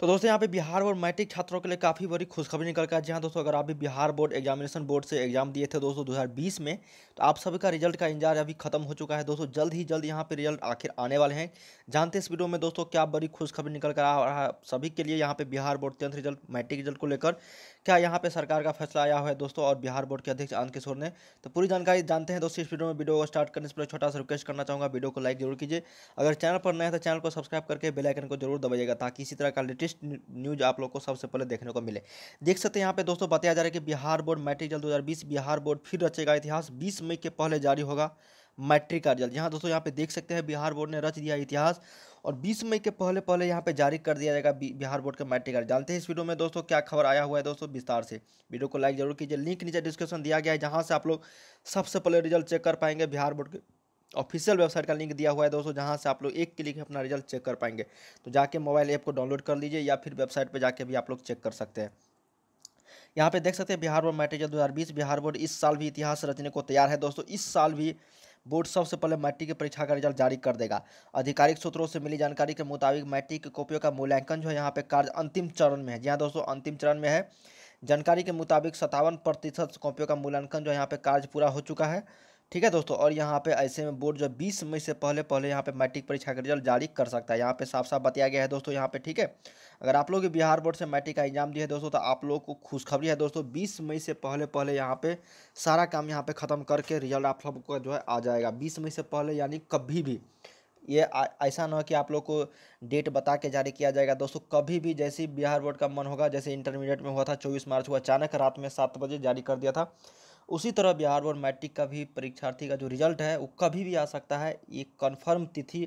तो दोस्तों यहाँ पे बिहार बोर्ड मैट्रिक छात्रों के लिए काफ़ी बड़ी खुशखबरी निकल कर जहाँ दोस्तों अगर आप भी बिहार बोर्ड एग्जामिनेशन बोर्ड से एग्जाम दिए थे दोस्तों 2020 में तो आप सभी का रिजल्ट का इंतजार अभी खत्म हो चुका है दोस्तों जल्द ही जल्द यहाँ पे रिजल्ट आखिर आने वाले हैं जानते इस वीडियो में दोस्तों क्या बड़ी खुशखबरी निकल कर आ रहा है सभी के लिए यहाँ पर Bihar board tenth result matric result को लेकर क्या यहाँ पर सरकार का फैसला आया हुआ है दोस्तों और बिहार बोर्ड के अध्यक्ष आनंद किशोर ने तो पूरी जानकारी जानते हैं दोस्तों इस वीडियो में वीडियो को स्टार्ट करने से पहले छोटा सा रिक्वेस्ट करना चाहूँगा वीडियो को लाइक जरूर कीजिए अगर चैनल पर नया है तो चैनल को सब्सक्राइब करके बेलाइकन को जरूर दबाइएगा ताकि इसी तरह का लेटेस्ट लेटेस्ट न्यूज आप लोग को सबसे पहले देखने को मिले देख सकते हैं यहाँ पे दोस्तों बताया जा रहा है कि बिहार बोर्ड मैट्रिक रिजल्ट दो बिहार बोर्ड फिर रचेगा इतिहास बीस मई के पहले जारी होगा मैट्रिक का रिजल्ट यहाँ दोस्तों यहाँ पे देख सकते हैं बिहार बोर्ड ने रच दिया इतिहास और 20 मई के पहले पहले यहाँ पे जारी कर दिया जाएगा बिहार बोर्ड का मैट्रिक का जानते हैं इस वीडियो में दोस्तों क्या खबर आया हुआ है दोस्तों विस्तार से वीडियो को लाइक जरूर कीजिए लिंक नीचे डिस्क्रिप्शन दिया गया है जहाँ से आप लोग सबसे पहले रिजल्ट चेक कर पाएंगे बिहार बोर्ड के ऑफिशियल वेबसाइट का लिंक दिया हुआ है दोस्तों जहाँ से आप लोग एक क्लिक अपना रिजल्ट चेक कर पाएंगे तो जाके मोबाइल ऐप को डाउनलोड कर लीजिए या फिर वेबसाइट पर जाके भी आप लोग चेक कर सकते हैं यहाँ पे देख सकते हैं बिहार बोर्ड मैट्रिक दो हज़ार बीस बिहार बोर्ड इस साल भी इतिहास रचने को तैयार है दोस्तों इस साल भी बोर्ड सबसे पहले मैट्रिक की परीक्षा का रिजल्ट जारी कर देगा आधिकारिक सूत्रों से मिली जानकारी के मुताबिक मैट्रिक की कॉपियों का मूल्यांकन जो है यहाँ पे कार्य अंतिम चरण में है जी दोस्तों अंतिम चरण में है जानकारी के मुताबिक सत्तावन प्रतिशत कॉपियों का मूल्यांकन जो है यहाँ पे कार्य पूरा हो चुका है ठीक है दोस्तों और यहाँ पे ऐसे में बोर्ड जो 20 मई से पहले पहले यहाँ पे मैट्रिक परीक्षा का रिजल्ट जारी कर सकता है यहाँ पे साफ साफ बताया गया है दोस्तों यहाँ पे ठीक है अगर आप लोग बिहार बोर्ड से मैट्रिक का एग्जाम दिया है दोस्तों तो आप लोग को खुशखबरी है दोस्तों 20 मई से पहले पहले यहाँ पे सारा काम यहाँ पे ख़त्म करके रिजल्ट आप सबको जो है आ जाएगा बीस मई से पहले यानी कभी भी ये ऐसा ना हो कि आप लोग को डेट बता के जारी किया जाएगा दोस्तों कभी भी जैसे बिहार बोर्ड का मन होगा जैसे इंटरमीडिएट में हुआ था चौबीस मार्च हुआ अचानक रात में सात बजे जारी कर दिया था उसी तरह बिहार बोर्ड मैट्रिक का भी परीक्षार्थी का जो रिजल्ट है वो कभी भी आ सकता है ये कन्फर्म तिथि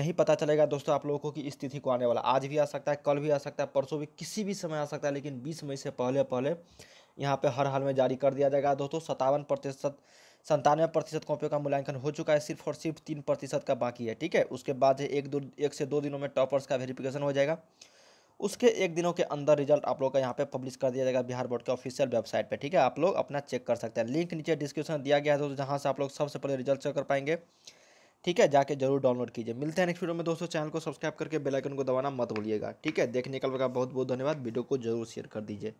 नहीं पता चलेगा दोस्तों आप लोगों को कि इस तिथि को आने वाला आज भी आ सकता है कल भी आ सकता है परसों भी किसी भी समय आ सकता है लेकिन बीस मई से पहले पहले यहाँ पे हर हाल में जारी कर दिया जाएगा दोस्तों सतावन प्रतिशत संतानवे प्रतिशत कॉपियों का मूल्यांकन हो चुका है सिर्फ और सिर्फ तीन प्रतिशत का बाकी है ठीक है उसके बाद एक दो एक से दो दिनों में टॉपर्स का वेरिफिकेशन हो जाएगा उसके एक दिनों के अंदर रिजल्ट आप लोग का यहाँ पे पब्लिश कर दिया जाएगा बिहार बोर्ड के ऑफिशियल वेबसाइट पे ठीक है आप लोग अपना चेक कर सकते हैं लिंक नीचे डिस्क्रिप्शन दिया गया है दोस्तों जहाँ से आप लोग सबसे पहले रिजल्ट चेक कर पाएंगे ठीक है जाके जरूर डाउनलोड कीजिए मिलते हैं नेक्स्ट वीडियो में दोस्तों चैनल को सब्सक्राइब करके बेलाइकन को दबाना मत भूलिएगा ठीक है देखने का बहुत बहुत धन्यवाद वीडियो को जरूर शेयर कर दीजिए